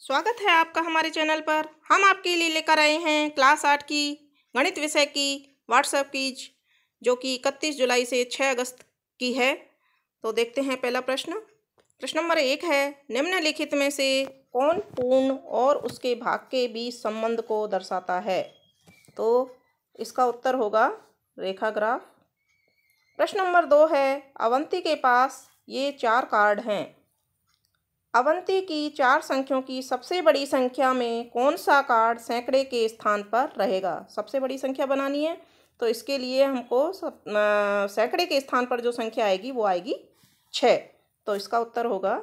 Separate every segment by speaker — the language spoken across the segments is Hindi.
Speaker 1: स्वागत है आपका हमारे चैनल पर हम आपके लिए लेकर आए हैं क्लास आठ की गणित विषय की व्हाट्सएप कीज जो कि इकतीस जुलाई से छः अगस्त की है तो देखते हैं पहला प्रश्न प्रश्न नंबर एक है निम्नलिखित में से कौन पूर्ण और उसके भाग के बीच संबंध को दर्शाता है तो इसका उत्तर होगा रेखा ग्राफ प्रश्न नंबर दो है अवंती के पास ये चार कार्ड हैं अवंती की चार संख्यों की सबसे बड़ी संख्या में कौन सा कार्ड सैकड़े के स्थान पर रहेगा सबसे बड़ी संख्या बनानी है तो इसके लिए हमको सैकड़े के स्थान पर जो संख्या आएगी वो आएगी छः तो इसका उत्तर होगा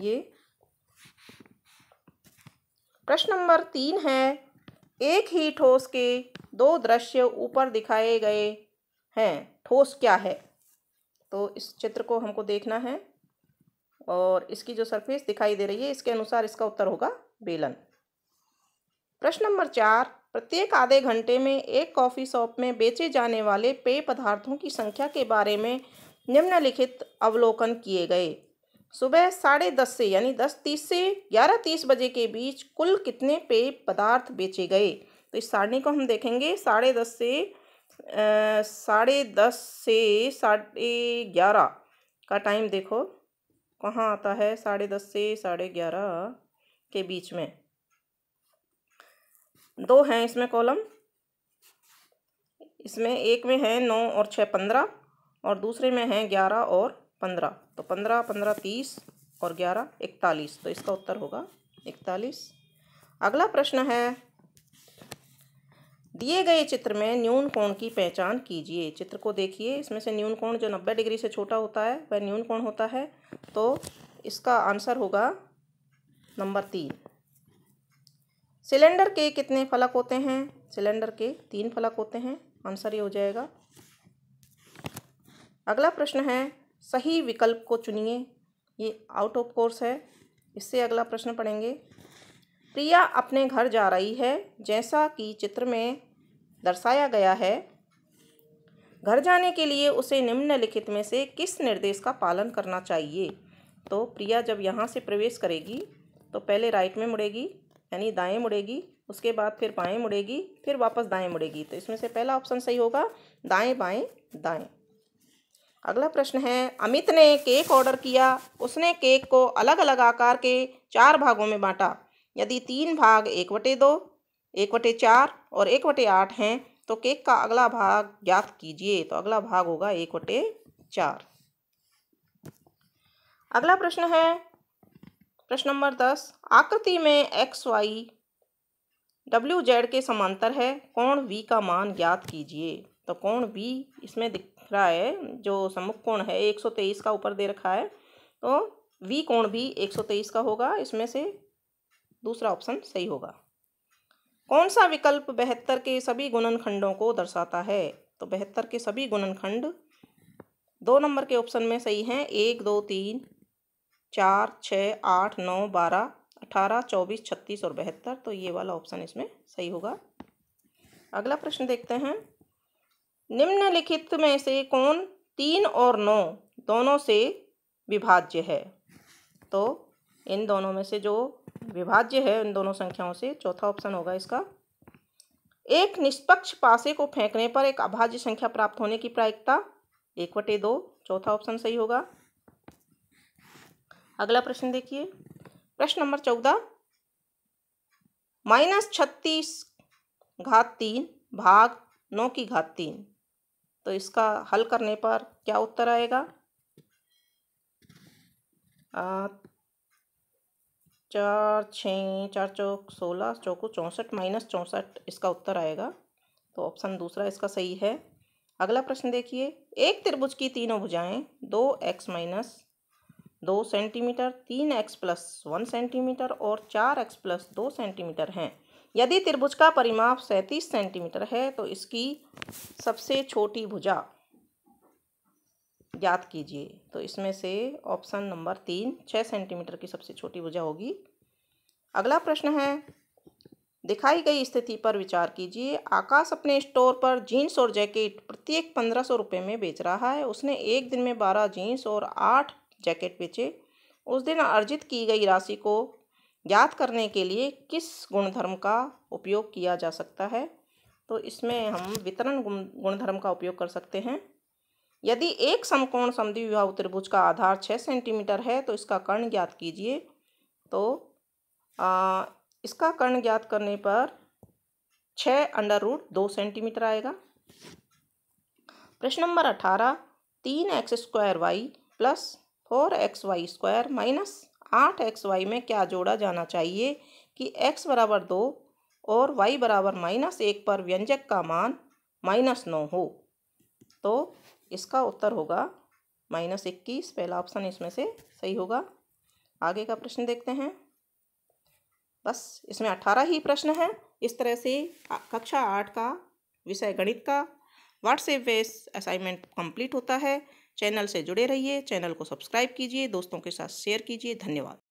Speaker 1: ये प्रश्न नंबर तीन है एक ही ठोस के दो दृश्य ऊपर दिखाए गए हैं ठोस क्या है तो इस चित्र को हमको देखना है और इसकी जो सरफेस दिखाई दे रही है इसके अनुसार इसका उत्तर होगा बेलन प्रश्न नंबर चार प्रत्येक आधे घंटे में एक कॉफ़ी शॉप में बेचे जाने वाले पेय पदार्थों की संख्या के बारे में निम्नलिखित अवलोकन किए गए सुबह साढ़े दस से यानी दस तीस से ग्यारह तीस बजे के बीच कुल कितने पेय पदार्थ बेचे गए तो इस सारणी को हम देखेंगे साढ़े दस से साढ़े दस से साढ़े ग्यारह का टाइम देखो कहाँ आता है साढ़े दस से साढ़े ग्यारह के बीच में दो हैं इसमें कॉलम इसमें एक में है नौ और छः पंद्रह और दूसरे में है ग्यारह और पंद्रह तो पंद्रह पंद्रह तीस और ग्यारह इकतालीस तो इसका उत्तर होगा इकतालीस अगला प्रश्न है दिए गए चित्र में न्यून कोण की पहचान कीजिए चित्र को देखिए इसमें से न्यून कोण जो नब्बे डिग्री से छोटा होता है वह न्यून कोण होता है तो इसका आंसर होगा नंबर तीन सिलेंडर के कितने फलक होते हैं सिलेंडर के तीन फलक होते हैं आंसर ये हो जाएगा अगला प्रश्न है सही विकल्प को चुनिए ये आउट ऑफ कोर्स है इससे अगला प्रश्न पढ़ेंगे प्रिया अपने घर जा रही है जैसा कि चित्र में दर्शाया गया है घर जाने के लिए उसे निम्नलिखित में से किस निर्देश का पालन करना चाहिए तो प्रिया जब यहाँ से प्रवेश करेगी तो पहले राइट में मुड़ेगी यानी दाएं मुड़ेगी उसके बाद फिर बाएं मुड़ेगी फिर वापस दाएं मुड़ेगी तो इसमें से पहला ऑप्शन सही होगा दाएं बाएं दाएं अगला प्रश्न है अमित ने केक ऑर्डर किया उसने केक को अलग अलग आकार के चार भागों में बांटा यदि तीन भाग एक बटे दो एक बटे चार और एक बटे आठ हैं तो केक का अगला भाग ज्ञात कीजिए तो अगला भाग होगा एक बटे चार अगला प्रश्न है प्रश्न नंबर दस आकृति में एक्स वाई डब्ल्यू जेड के समांतर है कोण वी का मान ज्ञात कीजिए तो कोण वी इसमें दिख रहा है जो सम्मुख कोण है एक सौ तेईस का ऊपर दे रखा है तो वी कोण भी एक सौ तेईस का होगा इसमें से दूसरा ऑप्शन सही होगा कौन सा विकल्प बेहतर के सभी गुणनखंडों को दर्शाता है तो बेहतर के सभी गुणनखंड दो नंबर के ऑप्शन में सही हैं एक दो तीन चार छः आठ नौ बारह अठारह चौबीस छत्तीस और बहत्तर तो ये वाला ऑप्शन इसमें सही होगा अगला प्रश्न देखते हैं निम्नलिखित में से कौन तीन और नौ दोनों से विभाज्य है तो इन दोनों में से जो विभाज्य है इन दोनों संख्याओं से चौथा ऑप्शन होगा इसका एक निष्पक्ष पासे को फेंकने पर एक अभाज्य संख्या प्राप्त होने की प्रायिकता एक बटे दो चौथा ऑप्शन सही होगा अगला प्रश्न देखिए प्रश्न नंबर चौदह माइनस छत्तीस घात तीन भाग नौ की घात तीन तो इसका हल करने पर क्या उत्तर आएगा चार छः चार चौक सोलह चौको चौंसठ माइनस चौंसठ इसका उत्तर आएगा तो ऑप्शन दूसरा इसका सही है अगला प्रश्न देखिए एक त्रिभुज की तीनों भुजाएं दो एक्स माइनस दो सेंटीमीटर तीन एक्स प्लस वन सेंटीमीटर और चार एक्स प्लस दो सेंटीमीटर हैं यदि त्रिभुज का परिमाप सैंतीस सेंटीमीटर है तो इसकी सबसे छोटी भुजा ज्ञात कीजिए तो इसमें से ऑप्शन नंबर तीन छः सेंटीमीटर की सबसे छोटी भुजा होगी अगला प्रश्न है दिखाई गई स्थिति पर विचार कीजिए आकाश अपने स्टोर पर जीन्स और जैकेट प्रत्येक पंद्रह सौ रुपये में बेच रहा है उसने एक दिन में बारह जीन्स और आठ जैकेट बेचे उस दिन अर्जित की गई राशि को ज्ञात करने के लिए किस गुणधर्म का उपयोग किया जा सकता है तो इसमें हम वितरण गुणधर्म का उपयोग कर सकते हैं यदि एक समकोण विवाह त्रिभुज का आधार छः सेंटीमीटर है तो इसका कर्ण ज्ञात कीजिए तो आ, इसका कर्ण ज्ञात करने पर छः अंडर रूट दो सेंटीमीटर आएगा प्रश्न नंबर अठारह तीन X square Y plus four X Y square minus आठ एक्स वाई में क्या जोड़ा जाना चाहिए कि एक्स बराबर दो और वाई बराबर माइनस एक पर व्यंजक का मान माइनस नौ हो तो इसका उत्तर होगा माइनस इक्कीस पहला ऑप्शन इसमें से सही होगा आगे का प्रश्न देखते हैं बस इसमें अट्ठारह ही प्रश्न हैं इस तरह से कक्षा आठ का विषय गणित का व्हाट्सएप बेस असाइनमेंट कंप्लीट होता है चैनल से जुड़े रहिए चैनल को सब्सक्राइब कीजिए दोस्तों के साथ शेयर कीजिए धन्यवाद